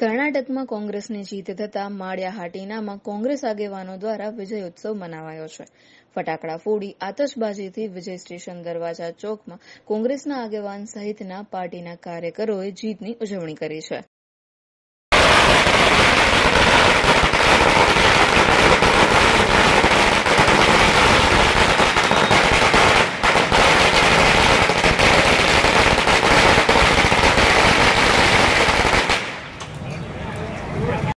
કર્ણાટકમાં કોંગ્રેસની જીત થતાં માળિયાહાટીનામાં કોંગ્રેસ આગેવાનો દ્વારા વિજય ઉત્સવ મનાવાયો છે ફટાકડા ફોડી આતશબાજીથી વિજય સ્ટેશન દરવાજા ચોકમાં કોંગ્રેસના આગેવાન સહિતના પાર્ટીના કાર્યકરોએ જીતની ઉજવણી કરી છે